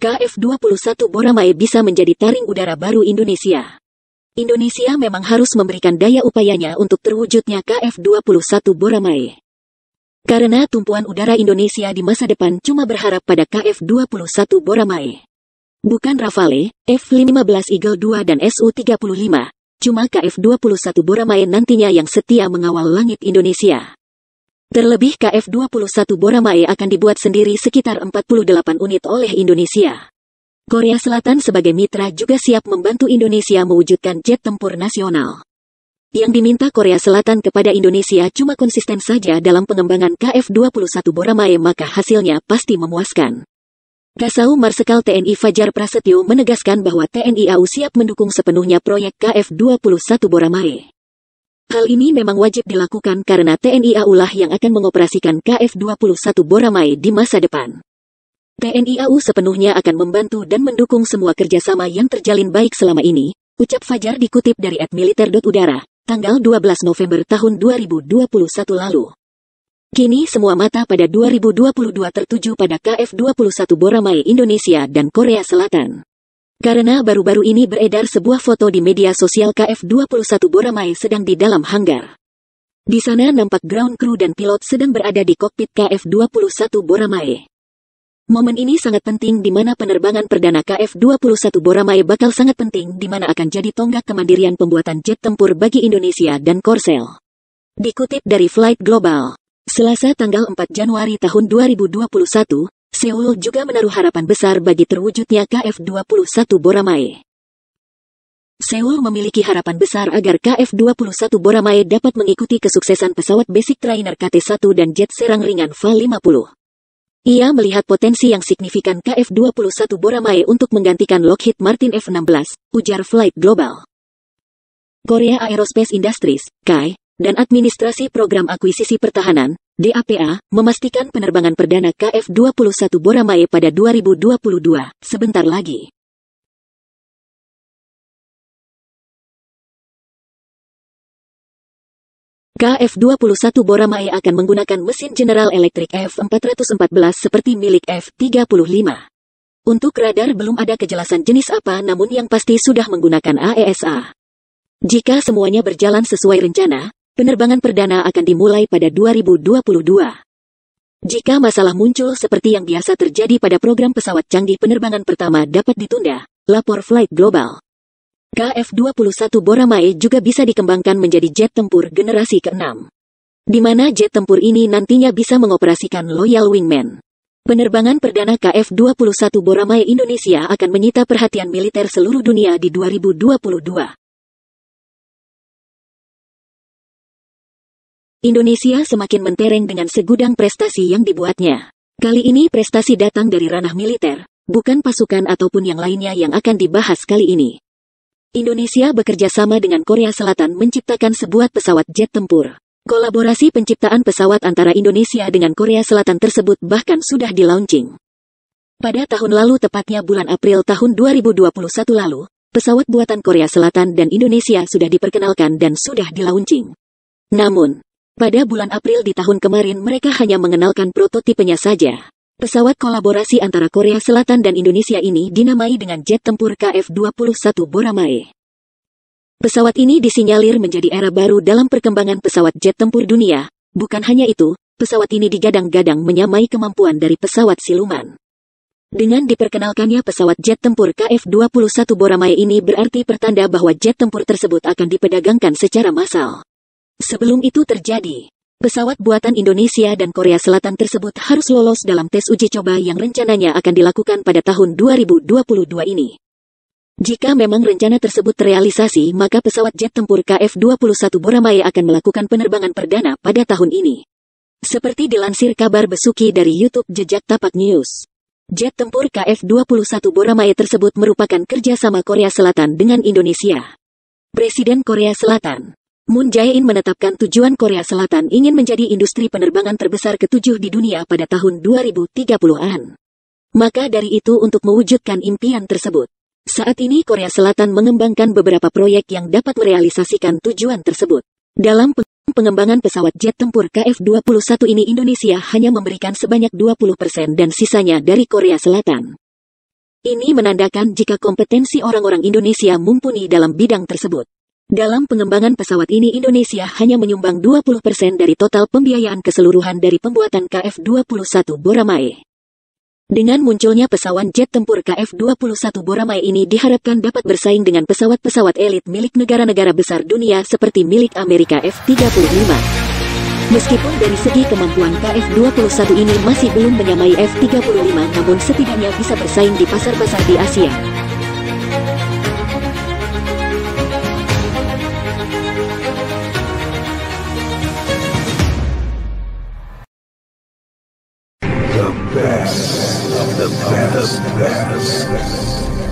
KF-21 Boramae bisa menjadi taring udara baru Indonesia. Indonesia memang harus memberikan daya upayanya untuk terwujudnya KF-21 Boramae. Karena tumpuan udara Indonesia di masa depan cuma berharap pada KF-21 Boramae. Bukan Rafale, F-15 Eagle 2 dan Su-35, cuma KF-21 Boramae nantinya yang setia mengawal langit Indonesia. Terlebih KF-21 Boramae akan dibuat sendiri sekitar 48 unit oleh Indonesia. Korea Selatan sebagai mitra juga siap membantu Indonesia mewujudkan jet tempur nasional. Yang diminta Korea Selatan kepada Indonesia cuma konsisten saja dalam pengembangan KF-21 Boramae maka hasilnya pasti memuaskan. Kasau Marsikal TNI Fajar Prasetyo menegaskan bahwa TNI AU siap mendukung sepenuhnya proyek KF-21 Boramae. Hal ini memang wajib dilakukan karena TNI AU lah yang akan mengoperasikan KF-21 Boramai di masa depan. TNI AU sepenuhnya akan membantu dan mendukung semua kerjasama yang terjalin baik selama ini, ucap Fajar dikutip dari Admiliter.udara, tanggal 12 November tahun 2021 lalu. Kini semua mata pada 2022 tertuju pada KF-21 Boramai Indonesia dan Korea Selatan. Karena baru-baru ini beredar sebuah foto di media sosial KF-21 Boramai sedang di dalam hanggar. Di sana nampak ground crew dan pilot sedang berada di kokpit KF-21 Boramae. Momen ini sangat penting di mana penerbangan perdana KF-21 Boramae bakal sangat penting di mana akan jadi tonggak kemandirian pembuatan jet tempur bagi Indonesia dan Korsel. Dikutip dari Flight Global, Selasa tanggal 4 Januari tahun 2021, Seoul juga menaruh harapan besar bagi terwujudnya KF-21 Boramae. Seoul memiliki harapan besar agar KF-21 Boramae dapat mengikuti kesuksesan pesawat basic trainer KT-1 dan jet serang ringan v 50 Ia melihat potensi yang signifikan KF-21 Boramae untuk menggantikan Lockheed Martin F-16, ujar Flight Global. Korea Aerospace Industries, KAI, e, dan Administrasi Program Akuisisi Pertahanan, DAPA, memastikan penerbangan perdana KF-21 Boramae pada 2022, sebentar lagi. KF-21 Boramae akan menggunakan mesin General Electric F-414 seperti milik F-35. Untuk radar belum ada kejelasan jenis apa namun yang pasti sudah menggunakan AESA. E Jika semuanya berjalan sesuai rencana, Penerbangan perdana akan dimulai pada 2022. Jika masalah muncul seperti yang biasa terjadi pada program pesawat canggih penerbangan pertama dapat ditunda, lapor Flight Global. KF-21 Boramae juga bisa dikembangkan menjadi jet tempur generasi ke-6. Di mana jet tempur ini nantinya bisa mengoperasikan Loyal Wingman. Penerbangan perdana KF-21 Boramae Indonesia akan menyita perhatian militer seluruh dunia di 2022. Indonesia semakin mentereng dengan segudang prestasi yang dibuatnya. Kali ini prestasi datang dari ranah militer, bukan pasukan ataupun yang lainnya yang akan dibahas kali ini. Indonesia bekerja sama dengan Korea Selatan menciptakan sebuah pesawat jet tempur. Kolaborasi penciptaan pesawat antara Indonesia dengan Korea Selatan tersebut bahkan sudah dilaunching. Pada tahun lalu tepatnya bulan April tahun 2021 lalu, pesawat buatan Korea Selatan dan Indonesia sudah diperkenalkan dan sudah dilaunching. Namun, pada bulan April di tahun kemarin mereka hanya mengenalkan prototipenya saja. Pesawat kolaborasi antara Korea Selatan dan Indonesia ini dinamai dengan jet tempur KF-21 Boramae. Pesawat ini disinyalir menjadi era baru dalam perkembangan pesawat jet tempur dunia. Bukan hanya itu, pesawat ini digadang-gadang menyamai kemampuan dari pesawat siluman. Dengan diperkenalkannya pesawat jet tempur KF-21 Boramae ini berarti pertanda bahwa jet tempur tersebut akan dipedagangkan secara massal. Sebelum itu terjadi, pesawat buatan Indonesia dan Korea Selatan tersebut harus lolos dalam tes uji coba yang rencananya akan dilakukan pada tahun 2022 ini. Jika memang rencana tersebut terrealisasi, maka pesawat jet tempur KF-21 Boramae akan melakukan penerbangan perdana pada tahun ini. Seperti dilansir kabar besuki dari YouTube Jejak Tapak News. Jet tempur KF-21 Boramae tersebut merupakan kerjasama Korea Selatan dengan Indonesia. Presiden Korea Selatan, Moon Jae-in menetapkan tujuan Korea Selatan ingin menjadi industri penerbangan terbesar ketujuh di dunia pada tahun 2030-an. Maka dari itu untuk mewujudkan impian tersebut, saat ini Korea Selatan mengembangkan beberapa proyek yang dapat merealisasikan tujuan tersebut. Dalam pengembangan pesawat jet tempur KF-21 ini Indonesia hanya memberikan sebanyak 20% dan sisanya dari Korea Selatan. Ini menandakan jika kompetensi orang-orang Indonesia mumpuni dalam bidang tersebut. Dalam pengembangan pesawat ini Indonesia hanya menyumbang 20% dari total pembiayaan keseluruhan dari pembuatan KF-21 Boramae. Dengan munculnya pesawat jet tempur KF-21 Boramae ini diharapkan dapat bersaing dengan pesawat-pesawat elit milik negara-negara besar dunia seperti milik Amerika F-35. Meskipun dari segi kemampuan KF-21 ini masih belum menyamai F-35 namun setidaknya bisa bersaing di pasar-pasar di Asia. Yes. Yes.